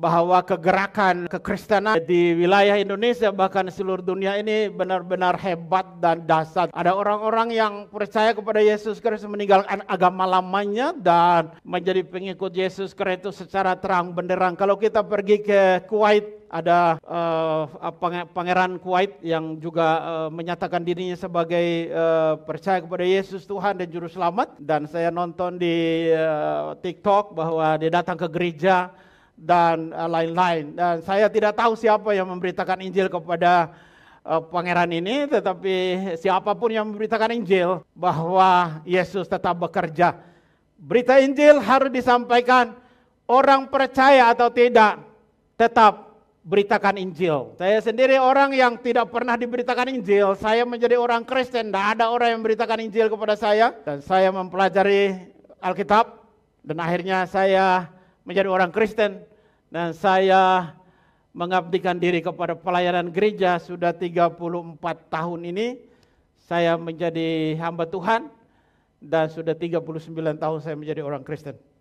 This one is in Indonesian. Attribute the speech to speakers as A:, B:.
A: bahwa kegerakan kekristenan di wilayah Indonesia bahkan seluruh dunia ini benar-benar hebat dan dasar Ada orang-orang yang percaya kepada Yesus Kristus meninggalkan agama lamanya dan menjadi pengikut Yesus Kristus secara terang benderang. Kalau kita pergi ke Kuwait ada uh, pangeran Kuwait yang juga uh, menyatakan dirinya sebagai uh, percaya kepada Yesus Tuhan dan juru selamat dan saya nonton di uh, TikTok bahwa dia datang ke gereja dan eh, lain-lain. Dan saya tidak tahu siapa yang memberitakan Injil kepada uh, pangeran ini, tetapi siapapun yang memberitakan Injil bahwa Yesus tetap bekerja. Berita Injil harus disampaikan orang percaya atau tidak, tetap beritakan Injil. Saya sendiri orang yang tidak pernah diberitakan Injil, saya menjadi orang Kristen, tidak ada orang yang memberitakan Injil kepada saya dan saya mempelajari Alkitab dan akhirnya saya menjadi orang Kristen dan saya mengabdikan diri kepada pelayanan gereja sudah 34 tahun ini saya menjadi hamba Tuhan dan sudah 39 tahun saya menjadi orang Kristen.